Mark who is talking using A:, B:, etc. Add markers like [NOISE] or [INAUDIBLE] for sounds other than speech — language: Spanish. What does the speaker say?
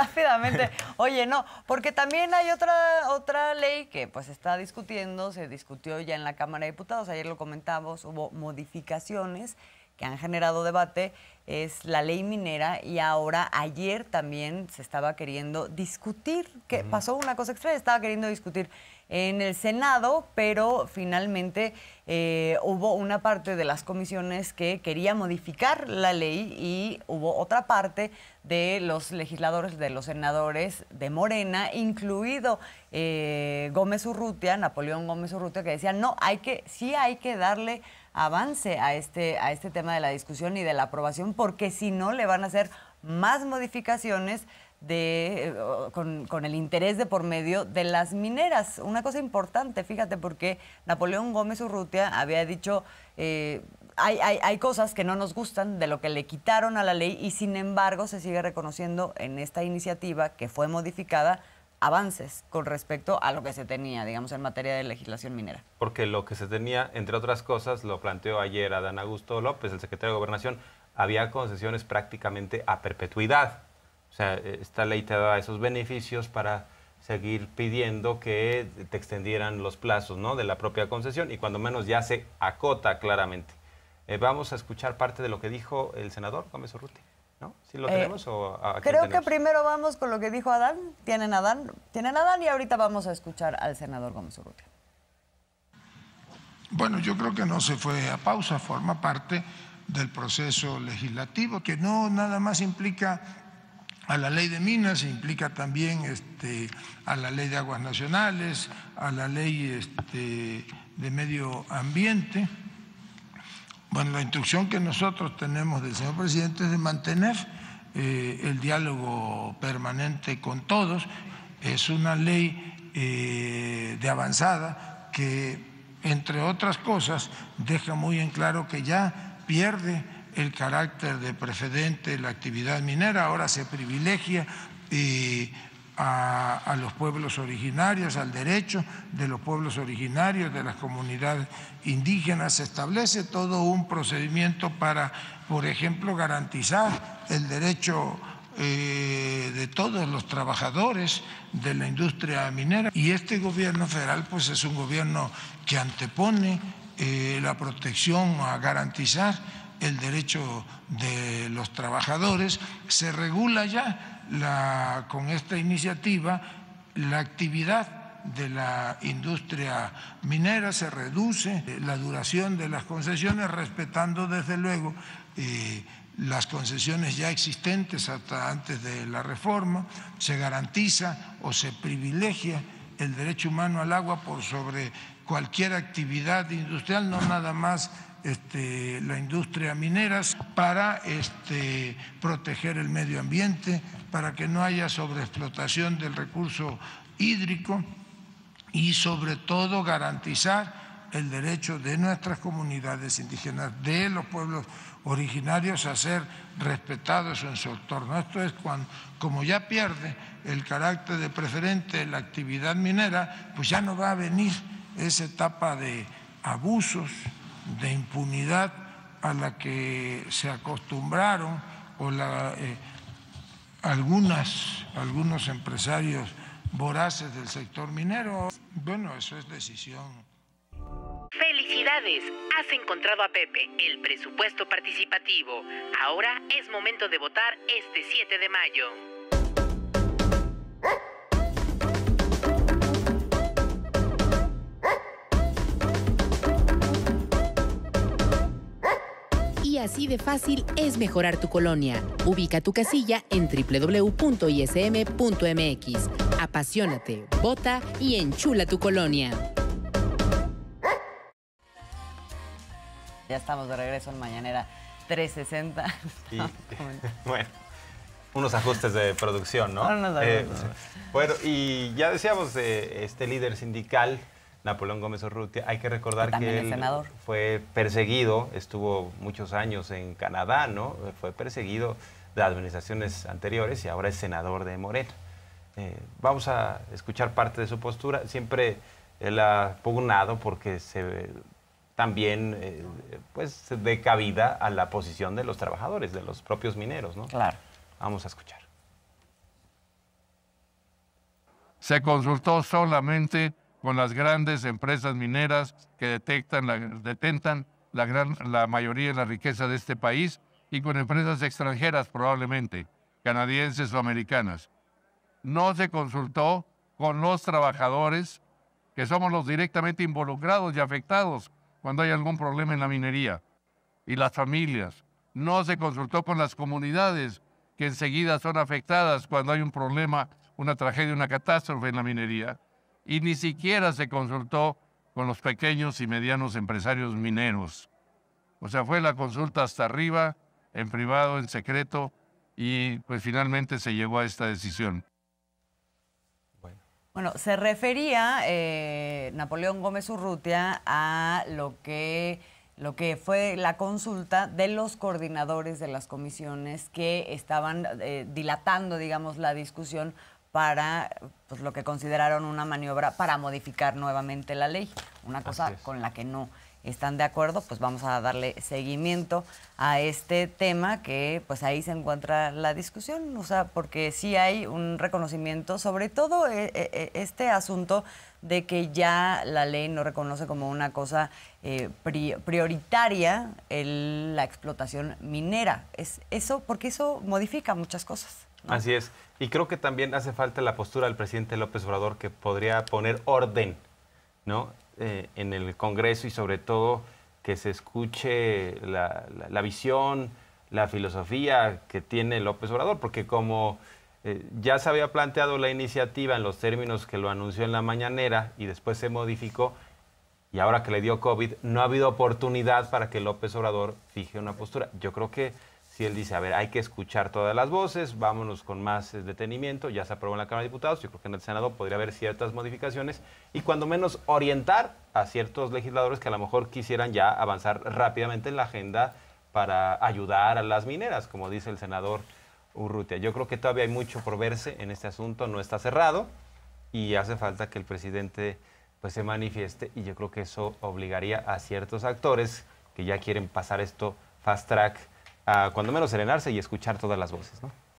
A: rápidamente. Oye, no, porque también hay otra, otra ley que pues está discutiendo, se discutió ya en la Cámara de Diputados, ayer lo comentamos, hubo modificaciones que han generado debate es la ley minera y ahora ayer también se estaba queriendo discutir, que pasó una cosa extraña, estaba queriendo discutir en el Senado, pero finalmente eh, hubo una parte de las comisiones que quería modificar la ley y hubo otra parte de los legisladores, de los senadores de Morena, incluido eh, Gómez Urrutia, Napoleón Gómez Urrutia, que decía, no, hay que, sí hay que darle avance a este, a este tema de la discusión y de la aprobación, porque si no le van a hacer más modificaciones de, eh, con, el interés de por medio de las mineras. Una cosa importante, fíjate, porque Napoleón Gómez Urrutia había dicho, eh, hay, hay, cosas que no nos gustan de lo que le quitaron a la ley y sin embargo se sigue reconociendo en esta iniciativa que fue modificada avances con respecto a lo que se tenía, digamos, en materia de legislación minera.
B: Porque lo que se tenía, entre otras cosas, lo planteó ayer Adán Augusto López, el secretario de Gobernación, había concesiones prácticamente a perpetuidad. O sea, eh, esta ley te da esos beneficios para seguir pidiendo que te extendieran los plazos ¿no? de la propia concesión y cuando menos ya se acota claramente. Eh, vamos a escuchar parte de lo que dijo el senador Gómez Ruti. ¿No? lo eh, Creo que
A: primero vamos con lo que dijo Adán. Tienen Adán, tienen Adán y ahorita vamos a escuchar al senador Gómez Urrutia.
C: Bueno, yo creo que no se fue a pausa, forma parte del proceso legislativo, que no nada más implica a la ley de minas, implica también este, a la ley de aguas nacionales, a la ley este, de medio ambiente. Bueno, la instrucción que nosotros tenemos del señor presidente es de mantener eh, el diálogo permanente con todos. Es una ley eh, de avanzada que, entre otras cosas, deja muy en claro que ya pierde el carácter de precedente la actividad minera, ahora se privilegia y eh, a, los pueblos originarios, al derecho de los pueblos originarios, de las comunidades indígenas. Se establece todo un procedimiento para, por ejemplo, garantizar el derecho eh, de todos los trabajadores de la industria minera. Y este gobierno federal, pues es un gobierno que antepone eh, la protección a garantizar el derecho de los trabajadores, se regula ya la, con esta iniciativa la actividad de la industria minera, se reduce eh, la duración de las concesiones, respetando desde luego eh, las concesiones ya existentes hasta antes de la reforma, se garantiza o se privilegia el derecho humano al agua por sobre cualquier actividad industrial, no nada más este, la industria minera, para este, proteger el medio ambiente, para que no haya sobreexplotación del recurso hídrico y sobre todo garantizar el derecho de nuestras comunidades indígenas, de los pueblos originarios a ser respetados en su entorno. Esto es cuando, como ya pierde el carácter de preferente la actividad minera, pues ya no va a venir esa etapa de abusos, de impunidad a la que se acostumbraron o la, eh, algunas, algunos empresarios voraces del sector minero. Bueno, eso es decisión.
A: Felicidades, has encontrado a Pepe, el presupuesto participativo. Ahora es momento de votar este 7 de mayo. así de fácil es mejorar tu colonia. Ubica tu casilla en www.ism.mx. Apasionate, vota y enchula tu colonia. Ya estamos de regreso en Mañanera 360.
B: [LAUGHS] [LAUGHS] bueno, unos ajustes de producción, eh, ¿no? bueno, y ya decíamos, de este líder sindical Napoleón Gómez Urrutia. Hay que recordar que él fue perseguido, estuvo muchos años en Canadá, ¿no? Fue perseguido de administraciones anteriores y ahora es senador de Morena. Eh, vamos a escuchar parte de su postura. Siempre él ha pugnado porque se también eh, pues dé cabida a la posición de los trabajadores, de los propios mineros, ¿no? Claro. Vamos a escuchar.
C: Se consultó solamente con las grandes empresas mineras que detectan la, detentan la, gran, la mayoría de la riqueza de este país y con empresas extranjeras probablemente, canadienses o americanas. No se consultó con los trabajadores, que somos los directamente involucrados y afectados cuando hay algún problema en la minería, y las familias. No se consultó con las comunidades que enseguida son afectadas cuando hay un problema, una tragedia, una catástrofe en la minería y ni siquiera se consultó con los pequeños y medianos empresarios mineros. O sea, fue la consulta hasta arriba, en privado, en secreto, y pues finalmente se llegó a esta decisión.
A: Bueno, se refería eh, Napoleón Gómez Urrutia a lo que, lo que fue la consulta de los coordinadores de las comisiones que estaban eh, dilatando, digamos, la discusión para pues, lo que consideraron una maniobra para modificar nuevamente la ley, una cosa con la que no están de acuerdo, pues vamos a darle seguimiento a este tema que pues ahí se encuentra la discusión, o sea, porque sí hay un reconocimiento, sobre todo eh, eh, eh, este asunto de que ya la ley no reconoce como una cosa prioritaria la explotación minera. Es eso, porque eso modifica muchas cosas.
B: Así es. Y creo que también hace falta la postura del presidente López Obrador que podría poner orden ¿no? Eh, en el Congreso y sobre todo que se escuche la, la, visión, la filosofía que tiene López Obrador, porque como eh, ya se había planteado la iniciativa en los términos que lo anunció en la mañanera y después se modificó, y ahora que le dio COVID, no ha habido oportunidad para que López Obrador fije una postura. Yo creo que si él dice, a ver, hay que escuchar todas las voces, vámonos con más eh, detenimiento, ya se aprobó en la Cámara de Diputados, yo creo que en el Senado podría haber ciertas modificaciones y cuando menos orientar a ciertos legisladores que a lo mejor quisieran ya avanzar rápidamente en la agenda para ayudar a las mineras, como dice el senador Urrutia. Yo creo que todavía hay mucho por verse en este asunto, no está cerrado y hace falta que el presidente pues se manifieste y yo creo que eso obligaría a ciertos actores que ya quieren pasar esto fast track cuando menos serenarse y escuchar todas las voces, ¿no?